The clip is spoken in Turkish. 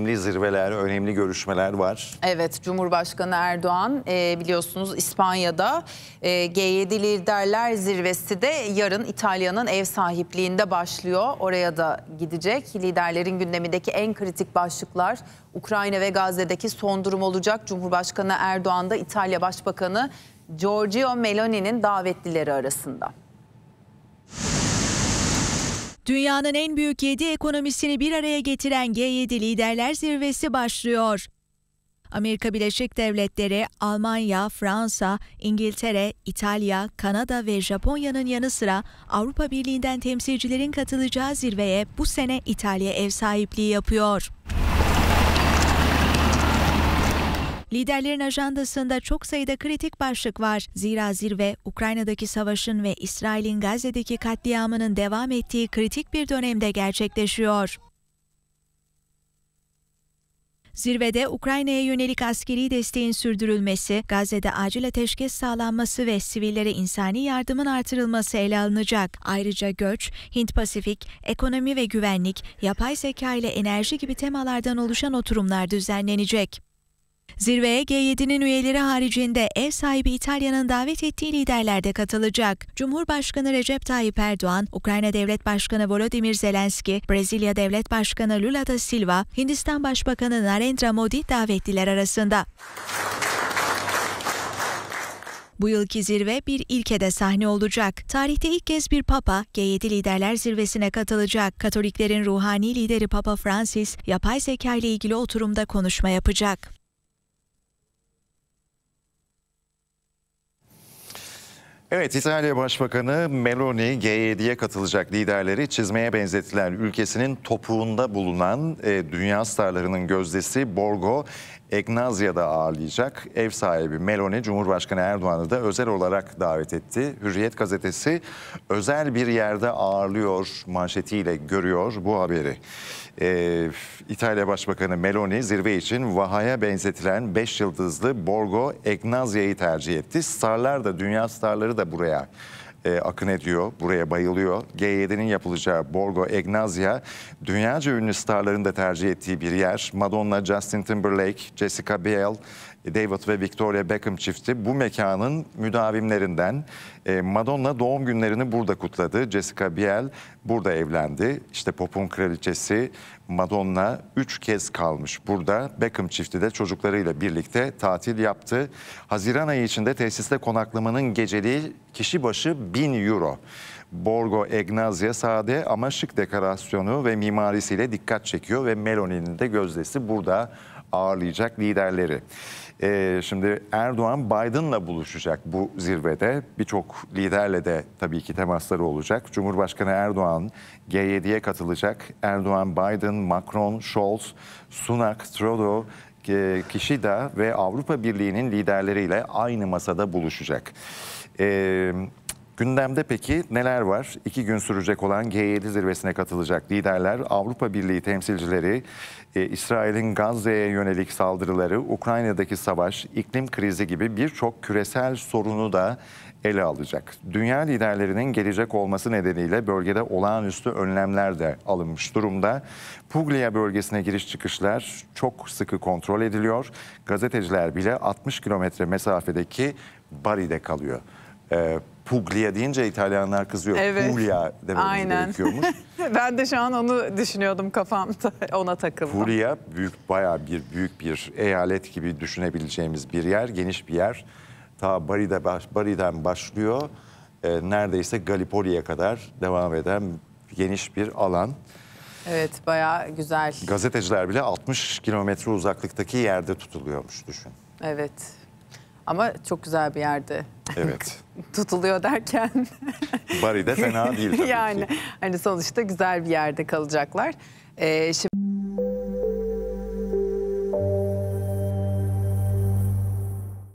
önemli zirveler, önemli görüşmeler var. Evet, Cumhurbaşkanı Erdoğan e, biliyorsunuz İspanya'da e, G7 Liderler Zirvesi de yarın İtalya'nın ev sahipliğinde başlıyor. Oraya da gidecek. Liderlerin gündemindeki en kritik başlıklar Ukrayna ve Gazze'deki son durum olacak. Cumhurbaşkanı Erdoğan da İtalya Başbakanı Giorgio Meloni'nin davetlileri arasında. Dünyanın en büyük 7 ekonomisini bir araya getiren G7 Liderler Zirvesi başlıyor. Amerika Birleşik Devletleri, Almanya, Fransa, İngiltere, İtalya, Kanada ve Japonya'nın yanı sıra Avrupa Birliği'nden temsilcilerin katılacağı zirveye bu sene İtalya ev sahipliği yapıyor. Liderlerin ajandasında çok sayıda kritik başlık var. Zira zirve Ukrayna'daki savaşın ve İsrail'in Gazze'deki katliamının devam ettiği kritik bir dönemde gerçekleşiyor. Zirvede Ukrayna'ya yönelik askeri desteğin sürdürülmesi, Gazze'de acil ateşkes sağlanması ve sivillere insani yardımın artırılması ele alınacak. Ayrıca göç, Hint-Pasifik, ekonomi ve güvenlik, yapay zeka ile enerji gibi temalardan oluşan oturumlar düzenlenecek. Zirveye G7'nin üyeleri haricinde ev sahibi İtalya'nın davet ettiği liderler de katılacak. Cumhurbaşkanı Recep Tayyip Erdoğan, Ukrayna Devlet Başkanı Volodymyr Zelenski, Brezilya Devlet Başkanı Lula da Silva, Hindistan Başbakanı Narendra Modi davetliler arasında. Bu yılki zirve bir ilkede sahne olacak. Tarihte ilk kez bir papa G7 liderler zirvesine katılacak. Katoliklerin ruhani lideri Papa Francis, yapay zeka ile ilgili oturumda konuşma yapacak. Evet İtalya Başbakanı Meloni G7'ye katılacak liderleri çizmeye benzetilen ülkesinin topuğunda bulunan e, dünya starlarının gözdesi Borgo Egnazya'da ağırlayacak. Ev sahibi Meloni Cumhurbaşkanı Erdoğan'ı da özel olarak davet etti. Hürriyet gazetesi özel bir yerde ağırlıyor manşetiyle görüyor bu haberi. Ee, İtalya Başbakanı Meloni zirve için Vaha'ya benzetilen 5 yıldızlı Borgo Egnazya'yı tercih etti. Starlar da dünya starları da buraya e, akın ediyor. Buraya bayılıyor. G7'nin yapılacağı Borgo Egnazia dünyaca ünlü starların da tercih ettiği bir yer. Madonna, Justin Timberlake, Jessica Biel, David ve Victoria Beckham çifti bu mekanın müdavimlerinden. E, Madonna doğum günlerini burada kutladı. Jessica Biel burada evlendi. İşte popun kraliçesi Madonna 3 kez kalmış burada. Beckham çifti de çocuklarıyla birlikte tatil yaptı. Haziran ayı içinde tesiste konaklamanın geceliği kişi başı 1000 euro. Borgo Egnazia sade ama şık dekorasyonu ve mimarisiyle dikkat çekiyor ve Meloni'nin de gözdesi burada ağırlayacak liderleri. Ee, şimdi Erdoğan Biden'la buluşacak bu zirvede. Birçok liderle de tabii ki temasları olacak. Cumhurbaşkanı Erdoğan G7'ye katılacak. Erdoğan, Biden, Macron, Scholz, Sunak, Trudeau, Kişida ve Avrupa Birliği'nin liderleriyle aynı masada buluşacak. Ee, Gündemde peki neler var? İki gün sürecek olan G7 zirvesine katılacak liderler, Avrupa Birliği temsilcileri, e, İsrail'in Gazze'ye yönelik saldırıları, Ukrayna'daki savaş, iklim krizi gibi birçok küresel sorunu da ele alacak. Dünya liderlerinin gelecek olması nedeniyle bölgede olağanüstü önlemler de alınmış durumda. Puglia bölgesine giriş çıkışlar çok sıkı kontrol ediliyor. Gazeteciler bile 60 kilometre mesafedeki Bari'de kalıyor. Ee, Puglia deyince İtalyanlar kızıyor. Evet. Puglia dememiz Aynen. gerekiyormuş. ben de şu an onu düşünüyordum kafamda ona takıldım. Puglia büyük baya bir büyük bir eyalet gibi düşünebileceğimiz bir yer, geniş bir yer. Ta Bari'de Bari'den başlıyor. E, neredeyse Galipoli'ye kadar devam eden geniş bir alan. Evet baya güzel. Gazeteciler bile 60 kilometre uzaklıktaki yerde tutuluyormuş düşün. Evet ama çok güzel bir yerde evet. tutuluyor derken. Bari de fena değil tabii yani, ki. Yani hani sonuçta güzel bir yerde kalacaklar. Ee, şimdi